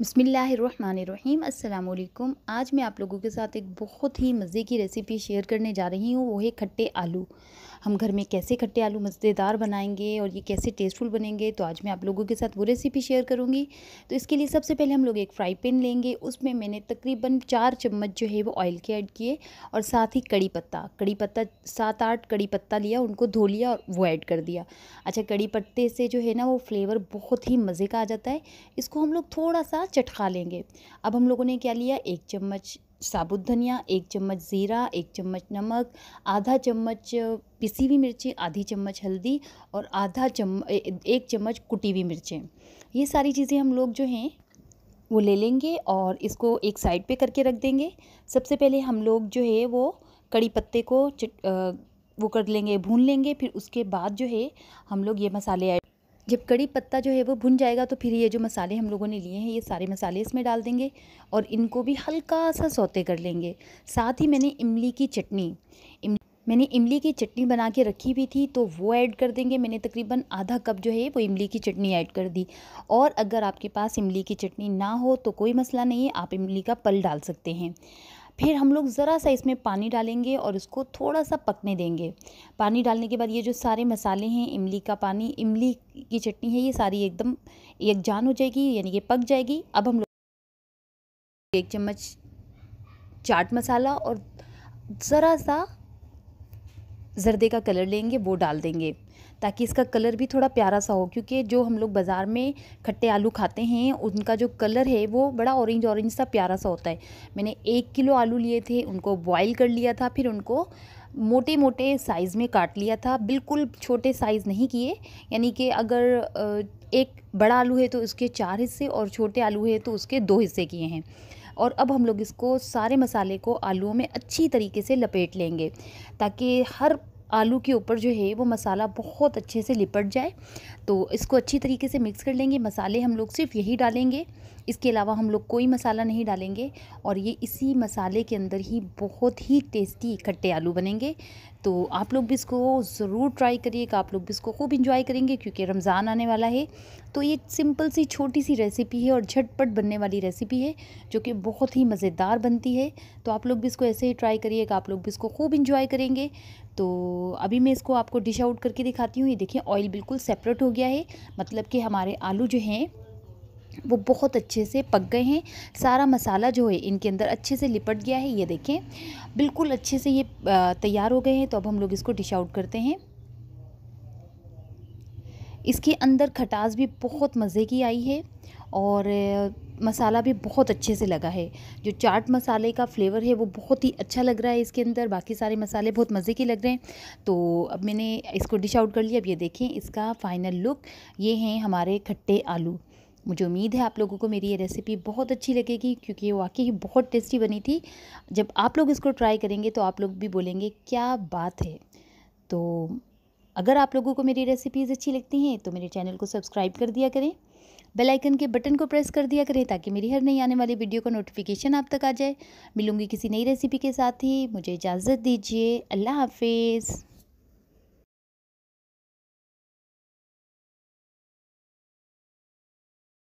बसमीम् अल्लाम आज मैं आप लोगों के साथ एक बहुत ही मज़े की रेसिपी शेयर करने जा रही हूँ वो है खट्टे आलू हम घर में कैसे खट्टे आलू मज़ेदार बनाएंगे और ये कैसे टेस्टफुल बनेंगे तो आज मैं आप लोगों के साथ वो रेसिपी शेयर करूँगी तो इसके लिए सबसे पहले हम लोग एक फ्राई पैन लेंगे उसमें मैंने तकरीबन चार चम्मच जो है वो ऑयल के ऐड किए और साथ ही कड़ी पत्ता कड़ी पत्ता सात आठ कड़ी पत्ता लिया उनको धो लिया और वो ऐड कर दिया अच्छा कड़ी पत्ते से जो है ना वो फ्लेवर बहुत ही मज़े का आ जाता है इसको हम लोग थोड़ा सा चटका लेंगे अब हम लोगों ने क्या लिया एक चम्मच साबुत धनिया एक चम्मच ज़ीरा एक चम्मच नमक आधा चम्मच पिसी हुई मिर्ची आधी चम्मच हल्दी और आधा चम एक चम्मच कुटी हुई मिर्चें ये सारी चीज़ें हम लोग जो हैं वो ले लेंगे और इसको एक साइड पे करके रख देंगे सबसे पहले हम लोग जो है वो कड़ी पत्ते को वो कर लेंगे भून लेंगे फिर उसके बाद जो है हम लोग ये मसाले ऐड जब कड़ी पत्ता जो है वो भुन जाएगा तो फिर ये जो मसाले हम लोगों ने लिए हैं ये सारे मसाले इसमें डाल देंगे और इनको भी हल्का सा सौते कर लेंगे साथ ही मैंने इमली की चटनी इम... मैंने इमली की चटनी बना के रखी हुई थी तो वो ऐड कर देंगे मैंने तकरीबन आधा कप जो है वो इमली की चटनी ऐड कर दी और अगर आपके पास इमली की चटनी ना हो तो कोई मसला नहीं है आप इमली का पल डाल सकते हैं फिर हम लोग ज़रा सा इसमें पानी डालेंगे और इसको थोड़ा सा पकने देंगे पानी डालने के बाद ये जो सारे मसाले हैं इमली का पानी इमली की चटनी है ये सारी एकदम यकजान हो जाएगी यानी कि पक जाएगी अब हम लोग एक चम्मच चाट मसाला और ज़रा सा जर्दे का कलर लेंगे वो डाल देंगे ताकि इसका कलर भी थोड़ा प्यारा सा हो क्योंकि जो हम लोग बाज़ार में खट्टे आलू खाते हैं उनका जो कलर है वो बड़ा ऑरेंज ऑरेंज सा प्यारा सा होता है मैंने एक किलो आलू लिए थे उनको बॉईल कर लिया था फिर उनको मोटे मोटे साइज़ में काट लिया था बिल्कुल छोटे साइज़ नहीं किए यानी कि अगर एक बड़ा आलू है तो उसके चार हिस्से और छोटे आलू है तो उसके दो हिस्से किए हैं और अब हम लोग इसको सारे मसाले को आलूओं में अच्छी तरीके से लपेट लेंगे ताकि हर आलू के ऊपर जो है वो मसाला बहुत अच्छे से लिपट जाए तो इसको अच्छी तरीके से मिक्स कर लेंगे मसाले हम लोग सिर्फ यही डालेंगे इसके अलावा हम लोग कोई मसाला नहीं डालेंगे और ये इसी मसाले के अंदर ही बहुत ही टेस्टी खट्टे आलू बनेंगे तो आप लोग भी इसको ज़रूर ट्राई करिएगा आप लोग भी इसको खूब इंजॉय करेंगे क्योंकि रमज़ान आने वाला है तो ये सिंपल सी छोटी सी रेसिपी है और झटपट बनने वाली रेसिपी है जो कि बहुत ही मज़ेदार बनती है तो आप लोग भी इसको ऐसे ही ट्राई करिएगा आप लोग भी इसको खूब इंजॉय करेंगे तो अभी मैं इसको आपको डिश आउट करके दिखाती हूँ ये देखिए ऑयल बिल्कुल सेपरेट हो गया है मतलब कि हमारे आलू जो हैं वो बहुत अच्छे से पक गए हैं सारा मसाला जो है इनके अंदर अच्छे से लिपट गया है ये देखें बिल्कुल अच्छे से ये तैयार हो गए हैं तो अब हम लोग इसको डिश आउट करते हैं इसके अंदर खटास भी बहुत मज़े की आई है और मसाला भी बहुत अच्छे से लगा है जो चाट मसाले का फ्लेवर है वो बहुत ही अच्छा लग रहा है इसके अंदर बाकी सारे मसाले बहुत मज़े के लग रहे हैं तो अब मैंने इसको डिश आउट कर लिया अब ये देखें इसका फ़ाइनल लुक ये हैं हमारे खट्टे आलू मुझे उम्मीद है आप लोगों को मेरी ये रेसिपी बहुत अच्छी लगेगी क्योंकि ये वाकई ही बहुत टेस्टी बनी थी जब आप लोग इसको ट्राई करेंगे तो आप लोग भी बोलेंगे क्या बात है तो अगर आप लोगों को मेरी रेसिपीज़ अच्छी लगती हैं तो मेरे चैनल को सब्सक्राइब कर दिया करें बेल आइकन के बटन को प्रेस कर दिया करें ताकि मेरी हर नई आने वाली वीडियो का नोटिफिकेशन आप तक आ जाए मिलूँगी किसी नई रेसिपी के साथ ही मुझे इजाज़त दीजिए अल्लाह हाफिज़